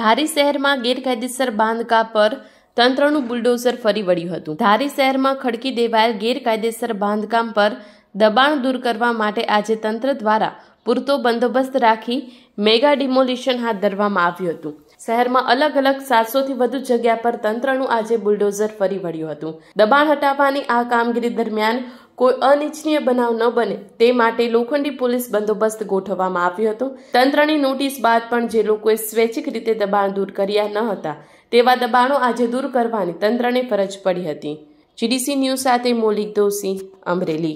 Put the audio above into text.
ધારી શહેરમાં ગેરકાયદેસર બાંધકામ પર તંત્રનું બુલડોઝર ફરી વળ્યું હતું ધારી શહેરમાં ખડકી દેવાયેલ ગેરકાયદેસર બાંધકામ પર દબાણ દૂર કરવા માટે આજે તંત્ર દ્વારા પૂરતો બંદોબસ્ત રાખી મેગા ડિમોલિશન હાથ ધરવામાં આવ્યું હતું શહેરમાં અલગ અલગ સાતસોથી વધુ જગ્યા પર તંત્રનું આજે બુલડોઝર ફરી વળ્યું હતું દબાણ હટાવવાની આ કામગીરી દરમિયાન કોઈ અનિચ્છનીય બનાવ ન બને તે માટે લોખંડી પોલીસ બંદોબસ્ત ગોઠવવામાં આવ્યો હતો તંત્રની નોટિસ બાદ પણ જે લોકોએ સ્વૈચ્છિક રીતે દબાણ દૂર કર્યા ન હતા તેવા દબાણો આજે દૂર કરવાની તંત્રને ફરજ પડી હતી જીડીસી ન્યૂઝ સાથે મોલિક દોશી અમરેલી